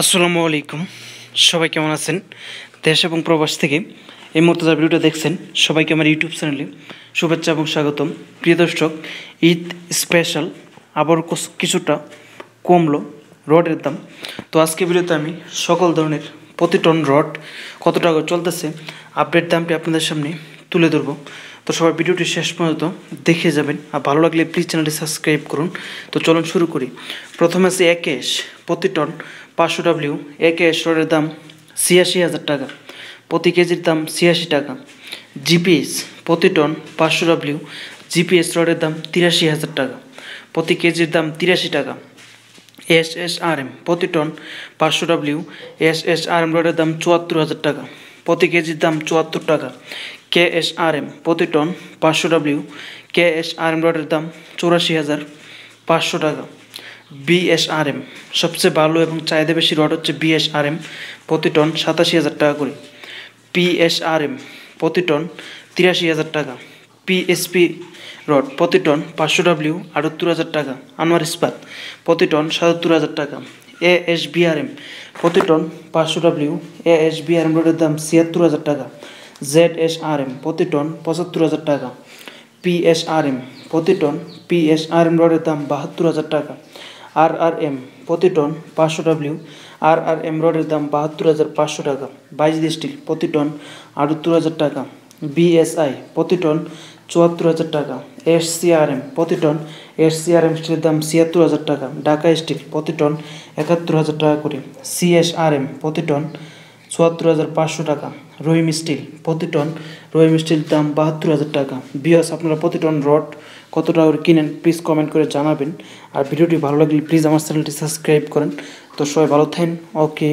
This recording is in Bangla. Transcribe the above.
আসসালামু আলাইকুম সবাই কেমন আছেন দেশ এবং প্রবাস থেকে এই মুহূর্তে যারা ভিডিওটা দেখছেন সবাইকে আমার ইউটিউব চ্যানেলে শুভেচ্ছা এবং স্বাগতম প্রিয় দর্শক ঈদ স্পেশাল আবার কিছুটা কমলো রডের দাম তো আজকে ভিডিওতে আমি সকল ধরনের প্রতি টন রড কত টাকা চলতেছে আপডেট দামটি আপনাদের সামনে তুলে ধরবো তো সবাই ভিডিওটি শেষ পর্যন্ত দেখে যাবেন আর ভালো লাগলে প্লিজ চ্যানেলটি সাবস্ক্রাইব করুন তো চলুন শুরু করি প্রথমে আছে একেশ প্রতি টন পাঁচশো ডাব্লিউ এক স্টোরের দাম ছিয়াশি হাজার টাকা প্রতি কেজির দাম ছিয়াশি টাকা জিপিএস প্রতি টন পাঁচশো ডাব্লিউ জিপিএস রডের দাম তিরাশি হাজার টাকা প্রতি কেজির দাম তিরাশি টাকা এস এস আর এম প্রতি টন পাঁচশো W S S R M রডের দাম চুয়াত্তর হাজার টাকা প্রতি কেজির দাম চুয়াত্তর টাকা কে এস আর এম প্রতি টন পাঁচশো W K S R M রডের দাম চৌরাশি হাজার পাঁচশো টাকা বিএসআরএম সবচেয়ে ভালো এবং চাহিদা বেশি রড হচ্ছে বিএসআরএম প্রতি টন সাতাশি হাজার টাকা করে পিএসআরএম প্রতি টন তিরাশি হাজার টাকা পিএসপি রড প্রতি টন পাঁচশো ডাব্লিউ আটাত্তর হাজার টাকা আনোয়ার ইস্পাত প্রতি টন সাতাত্তর হাজার টাকা এ এস বিআরএম প্রতি টন পাঁচশো ডাব্লিউ এ এস বিআরএম রোডের দাম ছিয়াত্তর হাজার টাকা জেড এস আর এম প্রতি টন পঁচাত্তর হাজার টাকা পিএসআরএম প্রতি টন পিএসআরএম রডের দাম বাহাত্তর হাজার টাকা আর আর এম প্রতি টন পাঁচশো ডাব্লিউ আর আর এম রডের দাম বাহাত্তর হাজার পাঁচশো টাকা বাইজিদ স্টিল প্রতি টন আটাত্তর হাজার টাকা বিএসআই প্রতি টন চুয়াত্তর হাজার টাকা এস সিআরএম প্রতি টন এস সিআরএম স্টিলের দাম ছিয়াত্তর হাজার টাকা ঢাকা স্টিল প্রতি টন একাত্তর হাজার টাকা করে সিএসআরএম প্রতি টন চুয়াত্তর হাজার পাঁচশো টাকা রোহিম স্টিল প্রতি টন রোহিম স্টিল দাম বাহাত্তর হাজার টাকা বিয়াস আপনারা প্রতি টন রড কত টাকা কিনেন প্লিজ কমেন্ট করে জানাবেন আর ভিডিওটি ভালো লাগলে প্লিজ আমার চ্যানেলটি সাবস্ক্রাইব করেন তো সবাই ভালো থাকেন ওকে